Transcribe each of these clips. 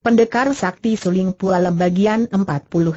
Pendekar Sakti Suling Pualem bagian 49.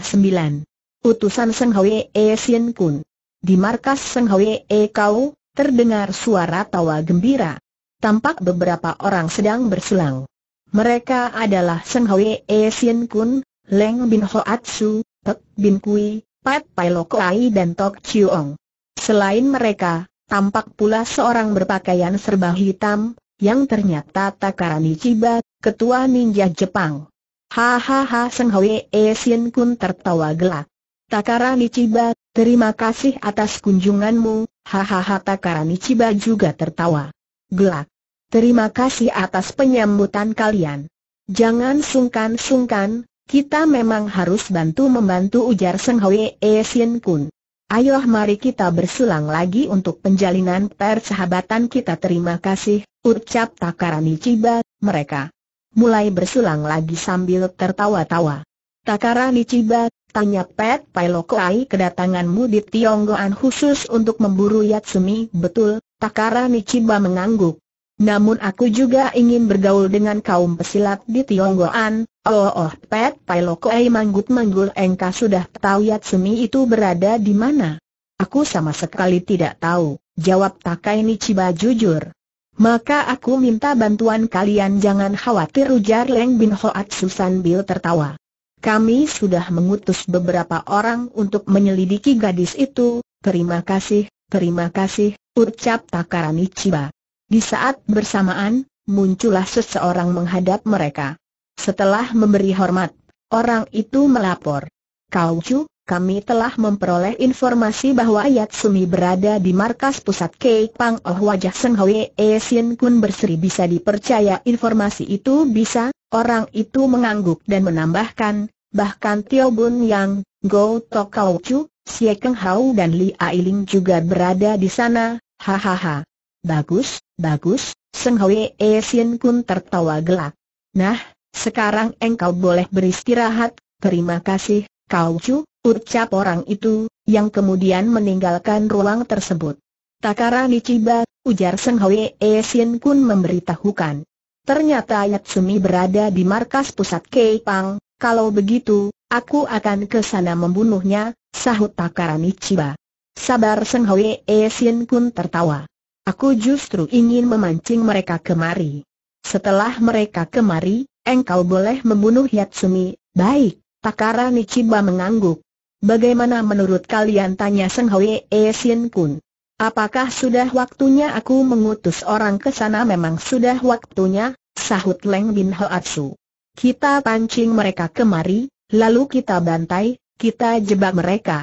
Utusan Seng Hwe E Sien Kun. Di markas Seng Hwe E Kau, terdengar suara tawa gembira. Tampak beberapa orang sedang bersulang. Mereka adalah Seng Hwe E Sien Kun, Leng Bin Atsu, Pek Bin Kui, Pat Pai Lokoai dan Tok Chiu Ong. Selain mereka, tampak pula seorang berpakaian serba hitam, yang ternyata Takarani Chiba, ketua ninja Jepang. Hahaha Seng Hwee Sin Kun tertawa gelak. Takarani Chiba, terima kasih atas kunjunganmu, hahaha Takarani Chiba juga tertawa. Gelak. Terima kasih atas penyambutan kalian. Jangan sungkan-sungkan, kita memang harus bantu-membantu ujar Seng Hwee Sin Kun. Ayolah mari kita bersulang lagi untuk penjalinan persahabatan kita terima kasih, ucap Takarani Ciba, mereka. Mulai bersulang lagi sambil tertawa-tawa. Takarani Ciba, tanya Pet Pailokoai kedatanganmu di Tionggoan khusus untuk memburu Yatsumi, betul, Takarani Ciba mengangguk. Namun aku juga ingin bergaul dengan kaum pesilat di Tionggoan, oh oh pet Ei manggut manggul engka sudah tahu semi itu berada di mana? Aku sama sekali tidak tahu, jawab Takai Nichiba jujur. Maka aku minta bantuan kalian jangan khawatir ujar Leng Bin Hoat Susan Bill tertawa. Kami sudah mengutus beberapa orang untuk menyelidiki gadis itu, terima kasih, terima kasih, ucap Takarani Ciba. Di saat bersamaan, muncullah seseorang menghadap mereka. Setelah memberi hormat, orang itu melapor. Kau Chu, kami telah memperoleh informasi bahwa Ayat Sumi berada di markas pusat Keik Pang Oh wajah Seng Hwe E Sin Kun berseri bisa dipercaya informasi itu bisa, orang itu mengangguk dan menambahkan, bahkan Tio Bun Yang, Go To Kau Chu, Sye Keng Hao dan Li Ailing juga berada di sana, hahaha. Bagus, Bagus, Seng Hwee Sien pun tertawa gelak. Nah, sekarang engkau boleh beristirahat, terima kasih, kau Chu, ucap orang itu, yang kemudian meninggalkan ruang tersebut. Takara Nichiba, ujar Seng Hwee Sien pun memberitahukan. Ternyata Yatsumi berada di markas pusat Keipang, kalau begitu, aku akan ke sana membunuhnya, sahut Takara Nichiba. Sabar Seng Hwee Sien pun tertawa. Aku justru ingin memancing mereka kemari. Setelah mereka kemari, engkau boleh membunuh Yatsumi. Baik, Takara Nichiba mengangguk. Bagaimana menurut kalian tanya Seng Hwee Sin Kun? Apakah sudah waktunya aku mengutus orang ke sana memang sudah waktunya, sahut Leng Bin Hoatsu. Kita pancing mereka kemari, lalu kita bantai, kita jebak mereka.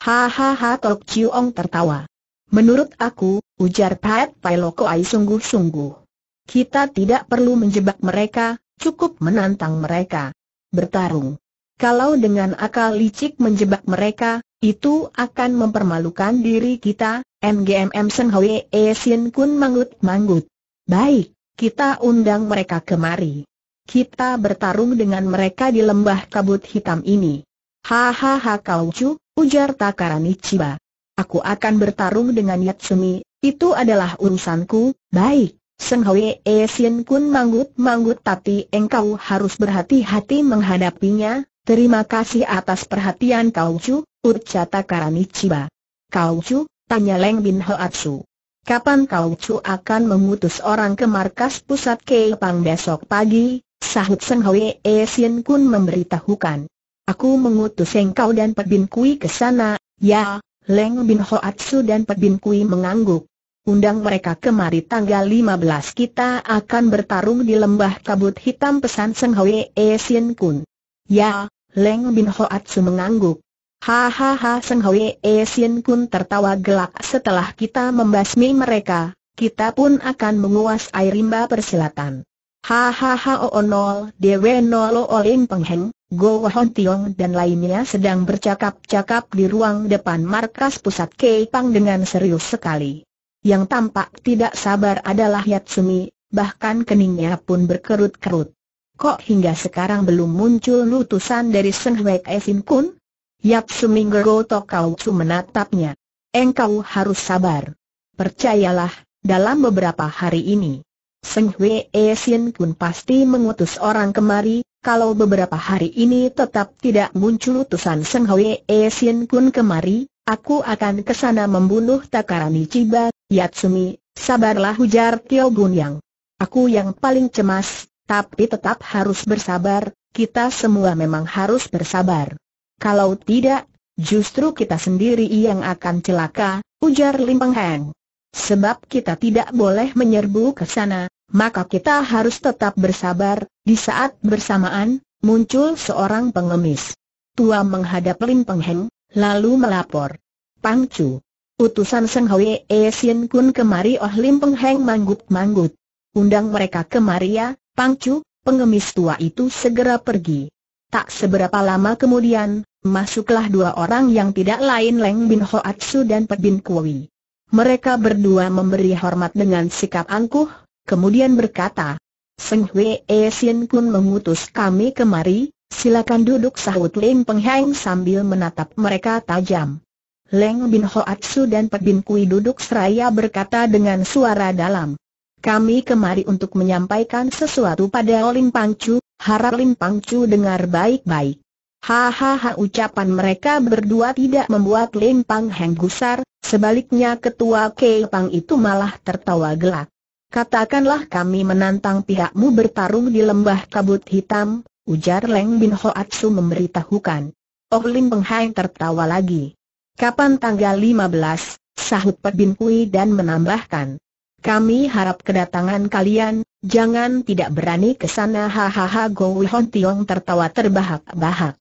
Hahaha Tok Ong tertawa. Menurut aku, ujar Pat Ai sungguh-sungguh. Kita tidak perlu menjebak mereka, cukup menantang mereka. Bertarung. Kalau dengan akal licik menjebak mereka, itu akan mempermalukan diri kita, MGMM Sen Hwe E Sin Kun Mangut Mangut. Baik, kita undang mereka kemari. Kita bertarung dengan mereka di lembah kabut hitam ini. Hahaha kau cu, ujar Takarani Ciba. Aku akan bertarung dengan Yatsumi, itu adalah urusanku, baik. Seng Hwee Sien Kun manggut-manggut tapi engkau harus berhati-hati menghadapinya, terima kasih atas perhatian kau cu, ucata Karanichiba. Kau cu, tanya Leng Bin Hoatsu. Kapan kau cu akan mengutus orang ke markas pusat Keipang besok pagi, sahut Seng Hwee Sien Kun memberitahukan. Aku mengutus engkau dan Pebin Kui ke sana, ya, Leng Bin Hoatsu dan Pek Bin Kui mengangguk. Undang mereka kemari tanggal 15 kita akan bertarung di lembah kabut hitam pesan Seng Hwe E Sien Kun. Ya, Leng Bin Hoatsu mengangguk. Hahaha Seng Hwe E Sien Kun tertawa gelak setelah kita membasmi mereka, kita pun akan menguasai rimba persilatan. Hahaha Oonol Dewe Nolo Olim Pengheng, Go Hon Tiong dan lainnya sedang bercakap-cakap di ruang depan markas pusat Keipang dengan serius sekali. Yang tampak tidak sabar adalah Yatsumi, bahkan keningnya pun berkerut-kerut. Kok hingga sekarang belum muncul lutusan dari Seng Hwek Esin Kun? Yatsumi Go Tokautsu menatapnya. Engkau harus sabar. Percayalah, dalam beberapa hari ini, Seng Hwek Esin Kun pasti mengutus orang kemari, kalau beberapa hari ini tetap tidak muncul utusan Seng E Sin Kun kemari, aku akan ke sana membunuh Takarani Chiba, Yatsumi, sabarlah hujar Tio Gun Yang. Aku yang paling cemas, tapi tetap harus bersabar, kita semua memang harus bersabar. Kalau tidak, justru kita sendiri yang akan celaka, ujar Lim Heng. Sebab kita tidak boleh menyerbu ke sana, maka kita harus tetap bersabar, di saat bersamaan, muncul seorang pengemis. Tua menghadap Lin Pengheng lalu melapor. Pang Chu. Utusan Seng Hwe E Sien Kun kemari Oh Lin Pengheng Heng manggut-manggut. Undang mereka kemari ya, Pang Chu, pengemis tua itu segera pergi. Tak seberapa lama kemudian, masuklah dua orang yang tidak lain Leng Bin Hoatsu dan Pe Bin Kui. Mereka berdua memberi hormat dengan sikap angkuh, kemudian berkata, Seng Hwee Sin Kun mengutus kami kemari, silakan duduk sahut Leng Peng Heng sambil menatap mereka tajam. Leng Bin Atsu dan Pek Bin Kui duduk seraya berkata dengan suara dalam. Kami kemari untuk menyampaikan sesuatu pada Lim Pangcu, harap Lim Chu dengar baik-baik. Hahaha ucapan mereka berdua tidak membuat Lim Pang Heng gusar, sebaliknya ketua Kei Pang itu malah tertawa gelak. Katakanlah kami menantang pihakmu bertarung di lembah kabut hitam, ujar Leng Bin Hoatsu memberitahukan. Oh Lim Peng Hai tertawa lagi. Kapan tanggal 15, sahut Pek Bin Kui dan menambahkan. Kami harap kedatangan kalian, jangan tidak berani ke sana hahaha Gowi Hon Tiong tertawa terbahak-bahak.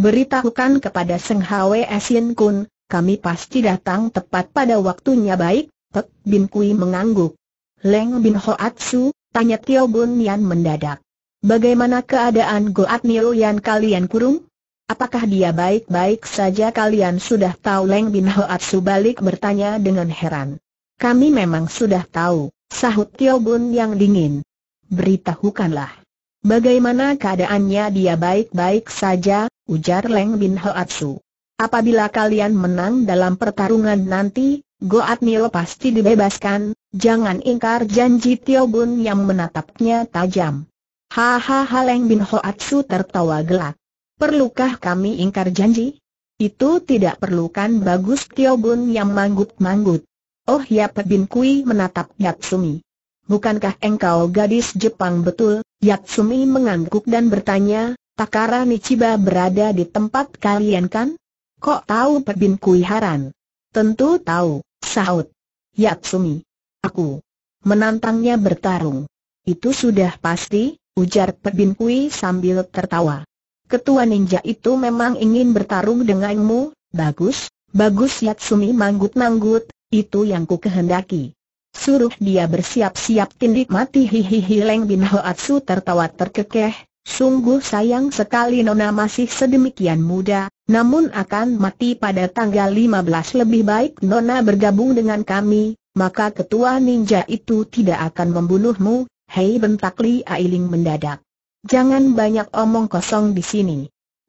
Beritahukan kepada Seng Hwe Sien Kun, kami pasti datang tepat pada waktunya baik, Pek Bin Kui mengangguk. Leng Bin Hoatsu, tanya Tio Bun Yan mendadak. Bagaimana keadaan Goat Nil Yan kalian kurung? Apakah dia baik-baik saja kalian sudah tahu Leng Bin Hoatsu balik bertanya dengan heran. Kami memang sudah tahu, sahut Tio Bun yang dingin. Beritahukanlah. Bagaimana keadaannya dia baik-baik saja, ujar Leng Bin Hoatsu. Apabila kalian menang dalam pertarungan nanti, Goat Mil pasti dibebaskan, jangan ingkar janji Tio Bun yang menatapnya tajam. Hahaha Leng Bin Hoatsu tertawa gelak. Perlukah kami ingkar janji? Itu tidak perlukan bagus Tio Bun yang manggut-manggut. Oh ya, Bin Kui menatap Yatsumi. Bukankah engkau gadis Jepang betul? Yatsumi mengangguk dan bertanya, Takara Nichiba berada di tempat kalian kan? Kok tahu Bin Kui haran? Tentu tahu. Sahut. Yatsumi. Aku. Menantangnya bertarung. Itu sudah pasti, ujar Pebin Kui sambil tertawa. Ketua ninja itu memang ingin bertarung denganmu, bagus, bagus Yatsumi manggut-manggut, itu yang ku kehendaki. Suruh dia bersiap-siap tindik mati hihihi Leng Bin Hoatsu tertawa terkekeh, Sungguh sayang sekali Nona masih sedemikian muda, namun akan mati pada tanggal 15 lebih baik Nona bergabung dengan kami, maka ketua ninja itu tidak akan membunuhmu, hei bentak Li Ailing mendadak. Jangan banyak omong kosong di sini.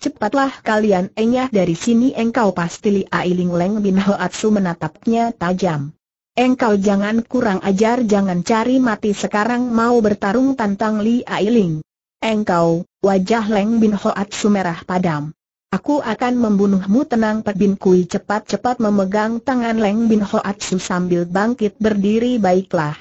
Cepatlah kalian enyah dari sini engkau pasti Li Ailing Leng Bin Hoatsu menatapnya tajam. Engkau jangan kurang ajar jangan cari mati sekarang mau bertarung tantang Li Ailing. Engkau, wajah Leng Bin hoat sumerah padam. Aku akan membunuhmu tenang Pak Bin Kui cepat-cepat memegang tangan Leng Bin hoat Su sambil bangkit berdiri baiklah.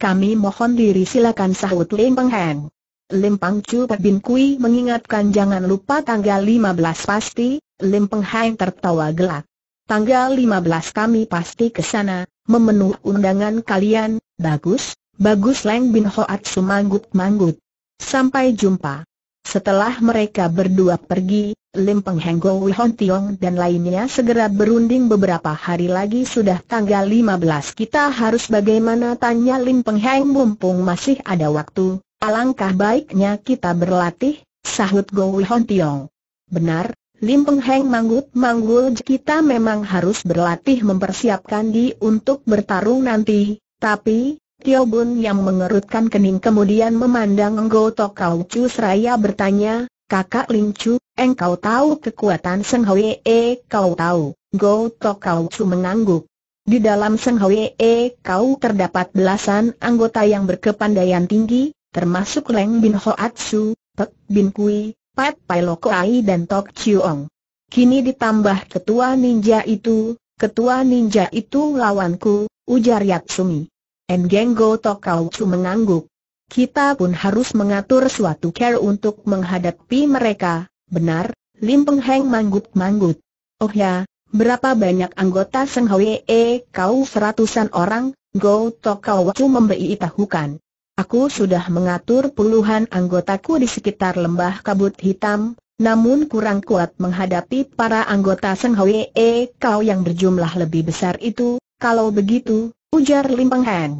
Kami mohon diri silakan sahut leng Peng Heng. Lim Pang Chu Pak Bin Kui mengingatkan jangan lupa tanggal 15 pasti, Lim Peng Heng tertawa gelak. Tanggal 15 kami pasti ke sana, memenuhi undangan kalian, bagus, bagus Leng Bin Hoat sumanggut-manggut. Sampai jumpa. Setelah mereka berdua pergi, Lim Peng Heng Go Wihon Tiong dan lainnya segera berunding beberapa hari lagi sudah tanggal 15 kita harus bagaimana tanya Lim Peng Heng mumpung masih ada waktu, alangkah baiknya kita berlatih, sahut Go Wihon Tiong. Benar, Lim Peng Heng manggut-manggul kita memang harus berlatih mempersiapkan di untuk bertarung nanti, tapi, Tio Bun yang mengerutkan kening kemudian memandang Tok Kau Chu seraya bertanya, Kakak Ling Chu, engkau tahu kekuatan Seng E kau tahu, Go Kau Chu mengangguk. Di dalam Seng E kau terdapat belasan anggota yang berkepandaian tinggi, termasuk Leng Bin Su, Pek Bin Kui, Pat Pai Ai dan Tok Ong. Kini ditambah ketua ninja itu, ketua ninja itu lawanku, ujar Yatsumi. Tokau Chu mengangguk. Kita pun harus mengatur suatu cara untuk menghadapi mereka, benar? Lim Peng Heng manggut-manggut. Oh ya, berapa banyak anggota Seng Hwee kau seratusan orang, Go Tokaucu membei tahukan. Aku sudah mengatur puluhan anggotaku di sekitar lembah kabut hitam, namun kurang kuat menghadapi para anggota Seng Hwee kau yang berjumlah lebih besar itu, kalau begitu, ujar Lim Peng Heng,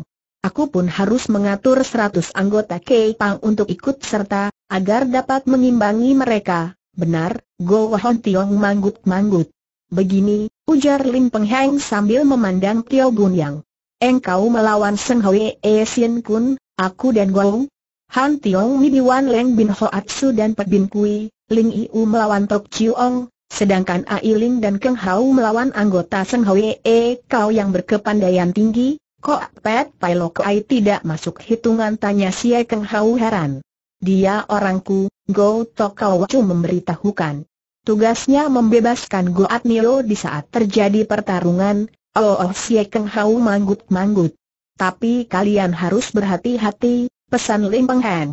Aku pun harus mengatur seratus anggota Kei Pang untuk ikut serta, agar dapat mengimbangi mereka. Benar, Go Wahon Tiong manggut-manggut. Begini, ujar Lim Peng Heng sambil memandang Tio Gun Yang. Engkau melawan Seng Hwe E Sien Kun, aku dan Gou. Han Tiong Mi Leng Bin Hoatsu dan Bin Kui, Ling Iu melawan Tok Chiu Ong, Sedangkan Ailing dan Keng Hau melawan anggota Seng Hwee Kau yang berkepandaian tinggi, kok Pet Pai Lok Kai tidak masuk hitungan tanya si Keng Hau heran. Dia orangku, Go kau Wacu memberitahukan. Tugasnya membebaskan Goat Nilo di saat terjadi pertarungan, oh, oh si Keng Hau manggut-manggut. Tapi kalian harus berhati-hati, pesan Lim Peng Heng.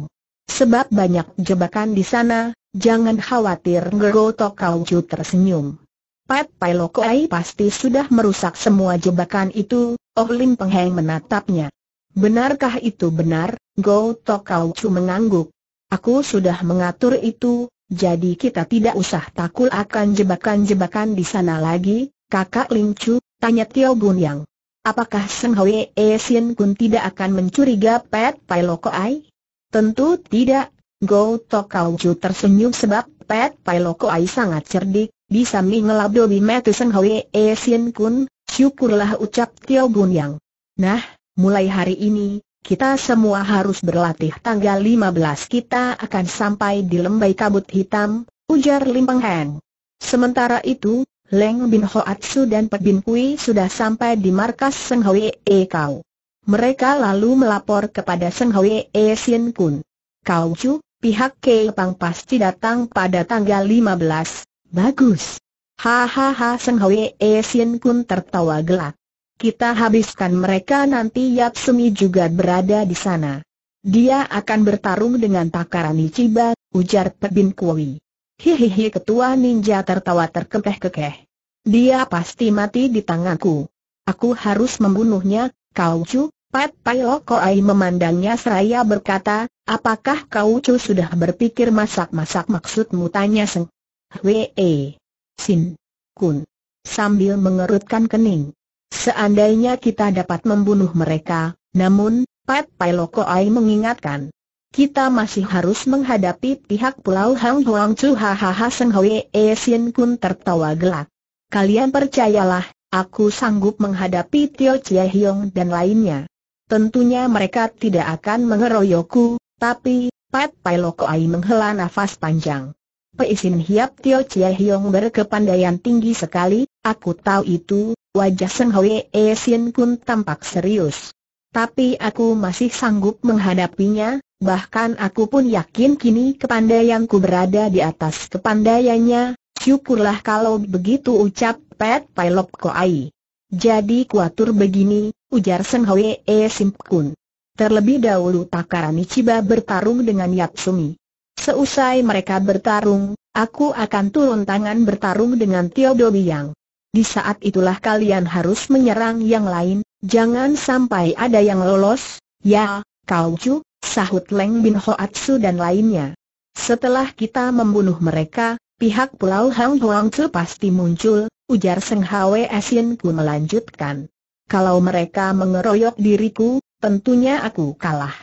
Sebab banyak jebakan di sana, Jangan khawatir Ngeroto Kaucu tersenyum. Pat Pai Lokoai pasti sudah merusak semua jebakan itu, Oh Lim Pengheng menatapnya. Benarkah itu benar, Go Kaucu mengangguk. Aku sudah mengatur itu, jadi kita tidak usah takut akan jebakan-jebakan di sana lagi, kakak Lim Chu, tanya Tio Bun Yang. Apakah Seng Hwee Sien Kun tidak akan mencuriga Pat Pai Lokoai? Tentu tidak, Go Tokauju tersenyum sebab Pet Pai Loko Ai sangat cerdik, bisa dobi metu Seng Hwe E Sien Kun, syukurlah ucap Tio Gun Yang. Nah, mulai hari ini, kita semua harus berlatih tanggal 15 kita akan sampai di lembai kabut hitam, ujar Lim Peng Heng. Sementara itu, Leng Bin Hoatsu dan Pek Bin Kui sudah sampai di markas Seng Hwe E Kau. Mereka lalu melapor kepada Seng Hwe E Sien Kun. Kau Chu, pihak Kepang pasti datang pada tanggal 15. Bagus. Hahaha Seng Hwe E Sien pun tertawa gelak. Kita habiskan mereka nanti Yap Semi juga berada di sana. Dia akan bertarung dengan takaran Ichiba, ujar Pebin Kui. Hihihi ketua ninja tertawa terkekeh-kekeh. Dia pasti mati di tanganku. Aku harus membunuhnya, kau cu, Pat Pai Ai memandangnya seraya berkata, Apakah kau cu sudah berpikir masak-masak maksudmu tanya Seng? Hwee. Sin. Kun. Sambil mengerutkan kening. Seandainya kita dapat membunuh mereka, namun, Pat Pai Loko Ai mengingatkan. Kita masih harus menghadapi pihak Pulau Hang Huang Chu hahaha Seng Hwee Sin Kun tertawa gelak. Kalian percayalah, aku sanggup menghadapi Tio Chia Hiong dan lainnya. Tentunya mereka tidak akan mengeroyokku, tapi, Pat Pai Ai menghela nafas panjang. Peisin Hiap Tio Chie Hiong berkepandaian tinggi sekali, aku tahu itu, wajah Seng Hwe E Sin pun tampak serius. Tapi aku masih sanggup menghadapinya, bahkan aku pun yakin kini kepandaianku berada di atas kepandaiannya, syukurlah kalau begitu ucap Pat Loko Ai. Jadi kuatur begini, ujar Seng Hwe E Terlebih dahulu Takara Michiba bertarung dengan Yatsumi. Seusai mereka bertarung, aku akan turun tangan bertarung dengan Tiodo Yang. Di saat itulah kalian harus menyerang yang lain, jangan sampai ada yang lolos, ya, kau sahut Leng Bin Hoatsu dan lainnya. Setelah kita membunuh mereka, pihak Pulau Hang Huang Tzu pasti muncul, ujar Seng Hwe Asin Ku melanjutkan. Kalau mereka mengeroyok diriku, tentunya aku kalah.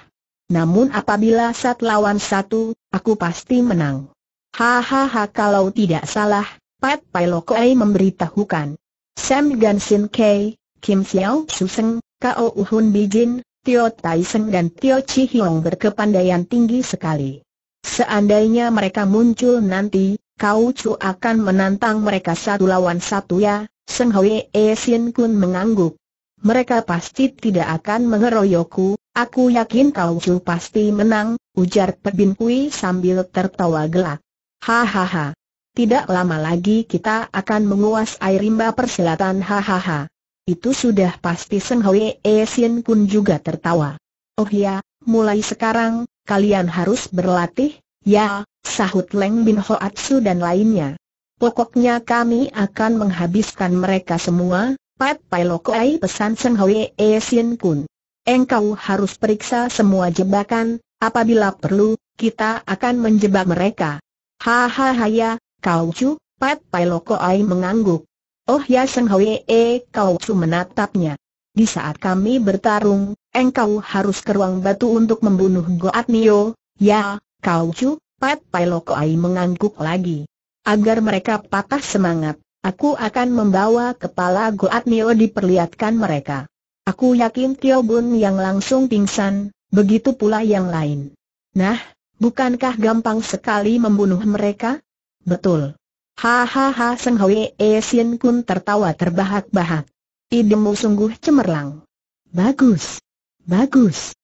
Namun apabila sat lawan satu, aku pasti menang. Hahaha kalau tidak salah, Pat Pai memberitahukan. Sam Gansin Kei, Kim Xiao Suseng, Kao Uhun Bijin, Tio Seng dan Tio Chi Hiong berkepandaian tinggi sekali. Seandainya mereka muncul nanti, Kau Chu akan menantang mereka satu lawan satu ya, Seng Hwee Sin Kun mengangguk. Mereka pasti tidak akan mengeroyokku, aku yakin kau cu pasti menang, ujar Pebin Kui sambil tertawa gelak. Hahaha. Tidak lama lagi kita akan menguasai rimba perselatan hahaha. Itu sudah pasti Seng E Sin pun juga tertawa. Oh ya, mulai sekarang, kalian harus berlatih, ya, sahut Leng Bin Hoatsu dan lainnya. Pokoknya kami akan menghabiskan mereka semua, Pat Pai Lokoai pesan Seng Hwe E Sien Kun. Engkau harus periksa semua jebakan, apabila perlu, kita akan menjebak mereka. Hahaha ya, kau cu, Pat Pai Lokoai mengangguk. Oh ya Seng Hwe E kau Chu menatapnya. Di saat kami bertarung, engkau harus ke ruang batu untuk membunuh Goat Nio, ya, kau cu, Pat Pai Lokoai mengangguk lagi. Agar mereka patah semangat. Aku akan membawa kepala Goat Nio diperlihatkan mereka. Aku yakin Tio Bun yang langsung pingsan, begitu pula yang lain. Nah, bukankah gampang sekali membunuh mereka? Betul. Hahaha Seng Hwe E Sien Kun tertawa terbahak-bahak. Idemu sungguh cemerlang. Bagus. Bagus.